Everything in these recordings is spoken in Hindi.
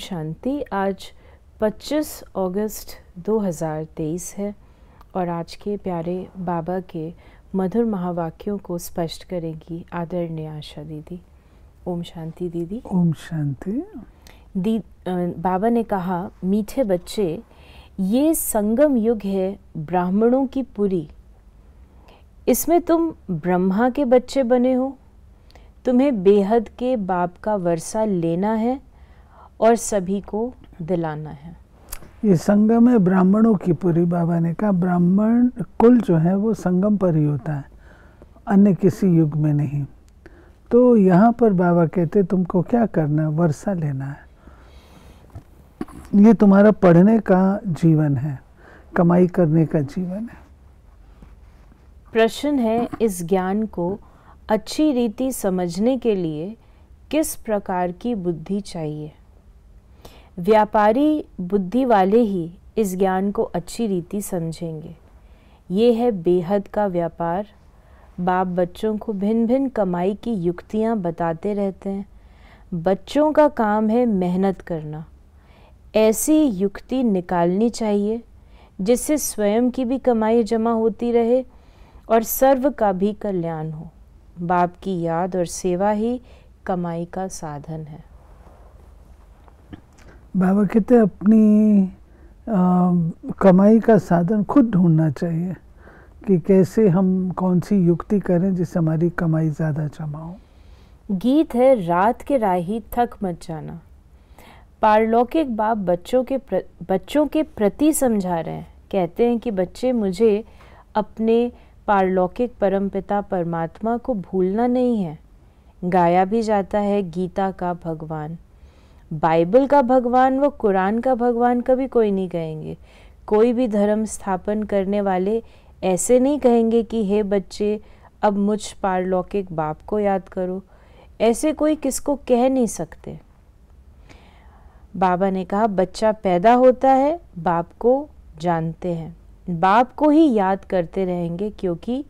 शांति आज 25 अगस्त 2023 है और आज के प्यारे बाबा के मधुर महावाक्यों को स्पष्ट करेगी आदरणीय आशा दीदी ओम शांति दीदी ओम शांति दी बाबा ने कहा मीठे बच्चे ये संगम युग है ब्राह्मणों की पुरी इसमें तुम ब्रह्मा के बच्चे बने हो तुम्हें बेहद के बाप का वर्षा लेना है और सभी को दिलाना है ये संगम है ब्राह्मणों की पूरी बाबा ने कहा ब्राह्मण कुल जो है वो संगम पर ही होता है अन्य किसी युग में नहीं तो यहाँ पर बाबा कहते तुमको क्या करना है वर्षा लेना है ये तुम्हारा पढ़ने का जीवन है कमाई करने का जीवन है प्रश्न है इस ज्ञान को अच्छी रीति समझने के लिए किस प्रकार की बुद्धि चाहिए व्यापारी बुद्धि वाले ही इस ज्ञान को अच्छी रीति समझेंगे ये है बेहद का व्यापार बाप बच्चों को भिन्न भिन्न कमाई की युक्तियाँ बताते रहते हैं बच्चों का काम है मेहनत करना ऐसी युक्ति निकालनी चाहिए जिससे स्वयं की भी कमाई जमा होती रहे और सर्व का भी कल्याण हो बाप की याद और सेवा ही कमाई का साधन है बाबा कहते हैं अपनी आ, कमाई का साधन खुद ढूंढना चाहिए कि कैसे हम कौन सी युक्ति करें जिससे हमारी कमाई ज़्यादा जमा हो गीत है रात के राही थक मत जाना पारलौकिक बाप बच्चों के प्र, बच्चों के प्रति समझा रहे हैं कहते हैं कि बच्चे मुझे अपने पारलौकिक परमपिता परमात्मा को भूलना नहीं है गाया भी जाता है गीता का भगवान बाइबल का भगवान व कुरान का भगवान कभी कोई नहीं कहेंगे कोई भी धर्म स्थापन करने वाले ऐसे नहीं कहेंगे कि हे बच्चे अब मुझ पारलौकिक बाप को याद करो ऐसे कोई किसको कह नहीं सकते बाबा ने कहा बच्चा पैदा होता है बाप को जानते हैं बाप को ही याद करते रहेंगे क्योंकि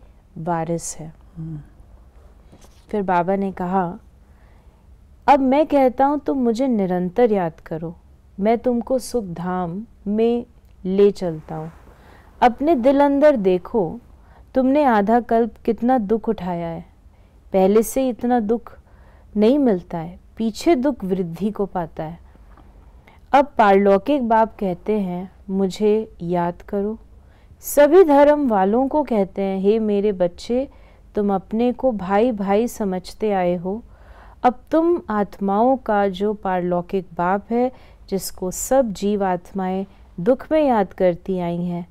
वारिस है हम्म। फिर बाबा ने कहा अब मैं कहता हूँ तुम मुझे निरंतर याद करो मैं तुमको सुख धाम में ले चलता हूँ अपने दिल अंदर देखो तुमने आधा कल्प कितना दुख उठाया है पहले से इतना दुख नहीं मिलता है पीछे दुख वृद्धि को पाता है अब पारलौकिक बाप कहते हैं मुझे याद करो सभी धर्म वालों को कहते हैं हे मेरे बच्चे तुम अपने को भाई भाई समझते आए हो अब तुम आत्माओं का जो पारलौकिक बाप है जिसको सब जीव आत्माएं दुख में याद करती आई हैं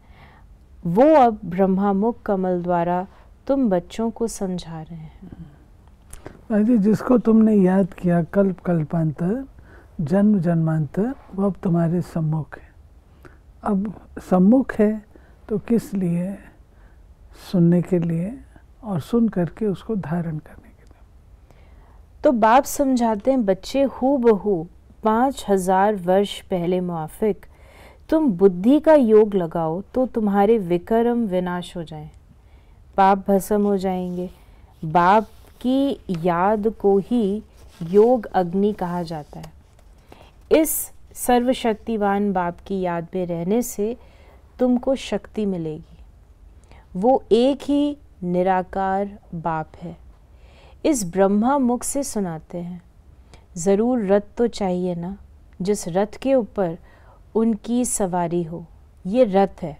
वो अब ब्रह्मामुख कमल द्वारा तुम बच्चों को समझा रहे हैं जी जिसको तुमने याद किया कल्प कल्पांतर जन्म जन्मांतर वो अब तुम्हारे सम्मुख है अब सम्मुख है तो किस लिए सुनने के लिए और सुन करके उसको धारण करने तो बाप समझाते हैं बच्चे हु बहू पाँच हजार वर्ष पहले मुआफिक तुम बुद्धि का योग लगाओ तो तुम्हारे विक्रम विनाश हो जाए पाप भस्म हो जाएंगे बाप की याद को ही योग अग्नि कहा जाता है इस सर्वशक्तिवान बाप की याद में रहने से तुमको शक्ति मिलेगी वो एक ही निराकार बाप है इस ब्रह्मा मुख से सुनाते हैं ज़रूर रथ तो चाहिए ना जिस रथ के ऊपर उनकी सवारी हो ये रथ है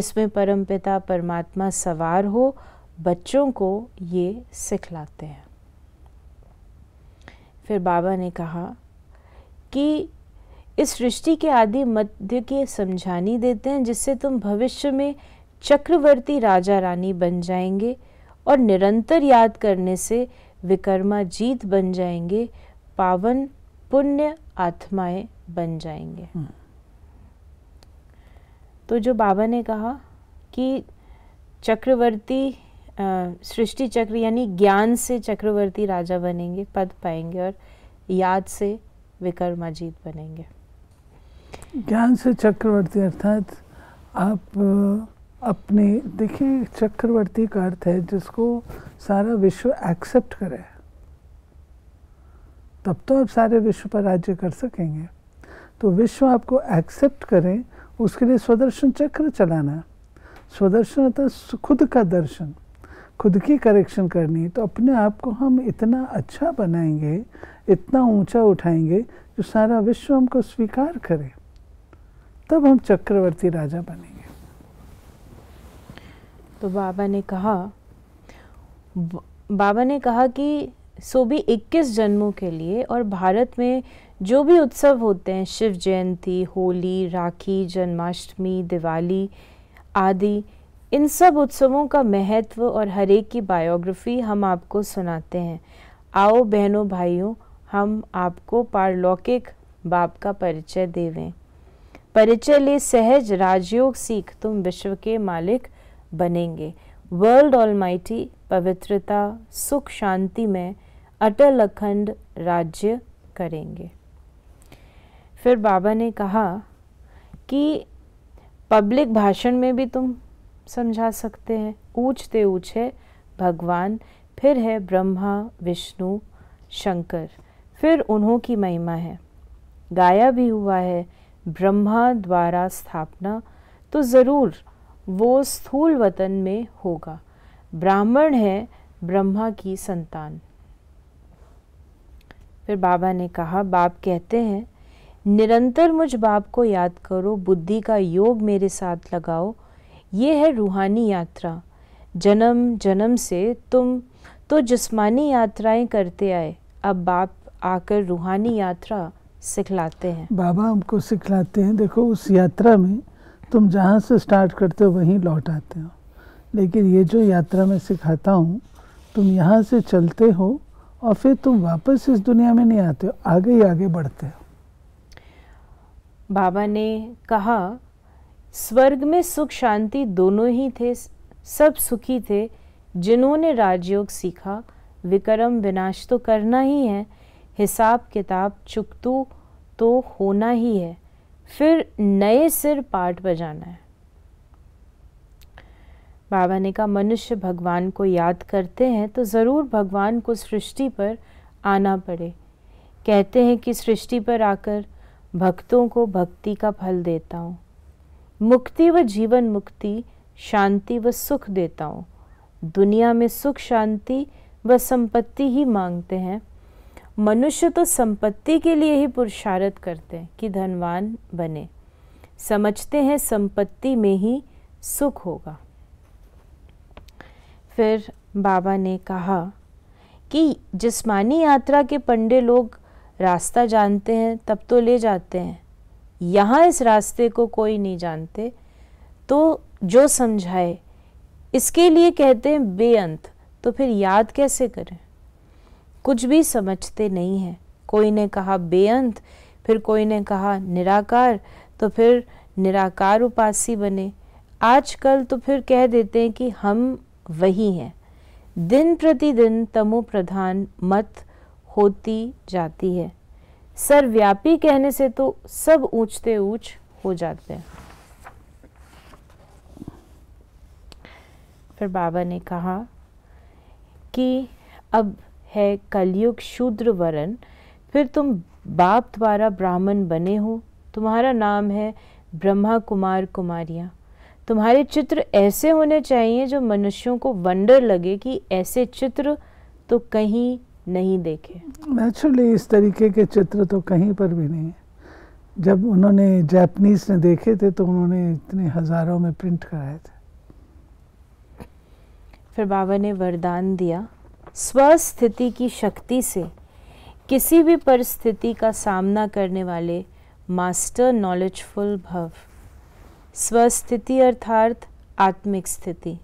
इसमें परमपिता परमात्मा सवार हो बच्चों को ये सिखलाते हैं फिर बाबा ने कहा कि इस सृष्टि के आदि मध्य के समझानी देते हैं जिससे तुम भविष्य में चक्रवर्ती राजा रानी बन जाएंगे और निरंतर याद करने से विकर्मा जीत बन जाएंगे पावन पुण्य आत्माएं बन जाएंगे हम्म। तो जो बाबा ने कहा कि चक्रवर्ती सृष्टि चक्र यानी ज्ञान से चक्रवर्ती राजा बनेंगे पद पाएंगे और याद से विकर्माजीत बनेंगे ज्ञान से चक्रवर्ती अर्थात आप अपने देखिए चक्रवर्ती का अर्थ है जिसको सारा विश्व एक्सेप्ट करे तब तो आप सारे विश्व पर राज्य कर सकेंगे तो विश्व आपको एक्सेप्ट करें उसके लिए स्वदर्शन चक्र चलाना है स्वदर्शन अर्थात खुद का दर्शन खुद की करेक्शन करनी तो अपने आप को हम इतना अच्छा बनाएंगे इतना ऊंचा उठाएंगे जो सारा विश्व हमको स्वीकार करे तब हम चक्रवर्ती राजा बनेंगे तो बाबा ने कहा बाबा ने कहा कि सो भी 21 जन्मों के लिए और भारत में जो भी उत्सव होते हैं शिव जयंती होली राखी जन्माष्टमी दिवाली आदि इन सब उत्सवों का महत्व और हरेक की बायोग्राफी हम आपको सुनाते हैं आओ बहनों भाइयों हम आपको पारलौकिक बाप का परिचय देवें परिचय ले सहज राजयोग सीख तुम विश्व के मालिक बनेंगे वर्ल्ड ऑल पवित्रता सुख शांति में अटल अखंड राज्य करेंगे फिर बाबा ने कहा कि पब्लिक भाषण में भी तुम समझा सकते हैं ऊँचते ऊँचे भगवान फिर है ब्रह्मा विष्णु शंकर फिर उन्हों की महिमा है गाया भी हुआ है ब्रह्मा द्वारा स्थापना तो ज़रूर वो स्थूल वतन में होगा ब्राह्मण है ब्रह्मा की संतान फिर बाबा ने कहा बाप कहते हैं निरंतर मुझ बाप को याद करो बुद्धि का योग मेरे साथ लगाओ ये है रूहानी यात्रा जन्म जन्म से तुम तो जिस्मानी यात्राएं करते आए अब बाप आकर रूहानी यात्रा सिखलाते हैं बाबा हमको सिखलाते हैं देखो उस यात्रा में तुम जहाँ से स्टार्ट करते हो वहीं लौट आते हो लेकिन ये जो यात्रा मैं सिखाता हूँ तुम यहाँ से चलते हो और फिर तुम वापस इस दुनिया में नहीं आते हो आगे ही आगे बढ़ते हो बाबा ने कहा स्वर्ग में सुख शांति दोनों ही थे सब सुखी थे जिन्होंने राजयोग सीखा विक्रम विनाश तो करना ही है हिसाब किताब चुकतू तो होना ही है फिर नए सिर पाठ बजाना है बाबा ने कहा मनुष्य भगवान को याद करते हैं तो ज़रूर भगवान को सृष्टि पर आना पड़े कहते हैं कि सृष्टि पर आकर भक्तों को भक्ति का फल देता हूँ मुक्ति व जीवन मुक्ति शांति व सुख देता हूँ दुनिया में सुख शांति व संपत्ति ही मांगते हैं मनुष्य तो संपत्ति के लिए ही पुरुषार्थ करते हैं कि धनवान बने समझते हैं संपत्ति में ही सुख होगा फिर बाबा ने कहा कि जिस्मानी यात्रा के पंडे लोग रास्ता जानते हैं तब तो ले जाते हैं यहाँ इस रास्ते को कोई नहीं जानते तो जो समझाए इसके लिए कहते हैं बेअंत तो फिर याद कैसे करें कुछ भी समझते नहीं हैं कोई ने कहा बेअंत फिर कोई ने कहा निराकार तो फिर निराकार उपासी बने आजकल तो फिर कह देते हैं कि हम वही हैं दिन प्रतिदिन तमो प्रधान मत होती जाती है सर्वव्यापी कहने से तो सब ऊंचते ऊंच हो जाते हैं फिर बाबा ने कहा कि अब है कलयुग शूद्र वरण फिर तुम बाप द्वारा ब्राह्मण बने हो तुम्हारा नाम है ब्रह्मा कुमार कुमारियाँ तुम्हारे चित्र ऐसे होने चाहिए जो मनुष्यों को वंडर लगे कि ऐसे चित्र तो कहीं नहीं देखे नेचुरली इस तरीके के चित्र तो कहीं पर भी नहीं है जब उन्होंने जापनीज ने देखे थे तो उन्होंने इतने हज़ारों में प्रिंट कराए थे फिर बाबा ने वरदान दिया स्वस्थिति की शक्ति से किसी भी परिस्थिति का सामना करने वाले मास्टर नॉलेजफुल भव स्वस्थिति अर्थात आत्मिक स्थिति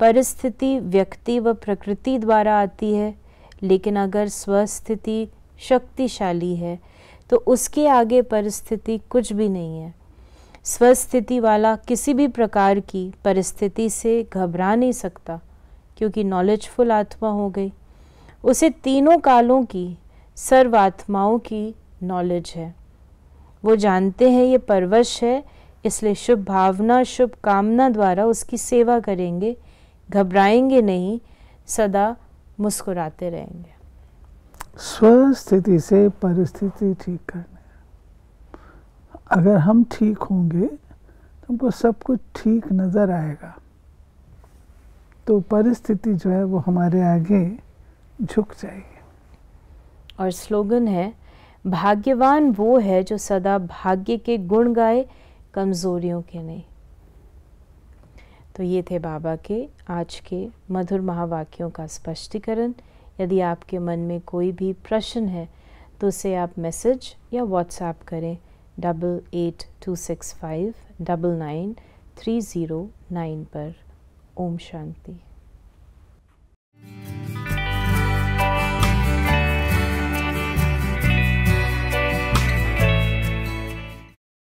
परिस्थिति व्यक्ति व प्रकृति द्वारा आती है लेकिन अगर स्वस्थिति शक्तिशाली है तो उसके आगे परिस्थिति कुछ भी नहीं है स्वस्थिति वाला किसी भी प्रकार की परिस्थिति से घबरा नहीं सकता क्योंकि नॉलेजफुल आत्मा हो गई उसे तीनों कालों की सर्व आत्माओं की नॉलेज है वो जानते हैं ये परवश है इसलिए शुभ भावना शुभ कामना द्वारा उसकी सेवा करेंगे घबराएंगे नहीं सदा मुस्कुराते रहेंगे स्वस्थिति से परिस्थिति ठीक करना अगर हम ठीक होंगे तो हमको सब कुछ ठीक नज़र आएगा तो परिस्थिति जो है वो हमारे आगे झुक जाएगी और स्लोगन है भाग्यवान वो है जो सदा भाग्य के गुण गाए कमज़ोरियों के नहीं तो ये थे बाबा के आज के मधुर महावाक्यों का स्पष्टीकरण यदि आपके मन में कोई भी प्रश्न है तो उसे आप मैसेज या व्हाट्सएप करें double eight two six five double nine three zero nine पर ओम शांति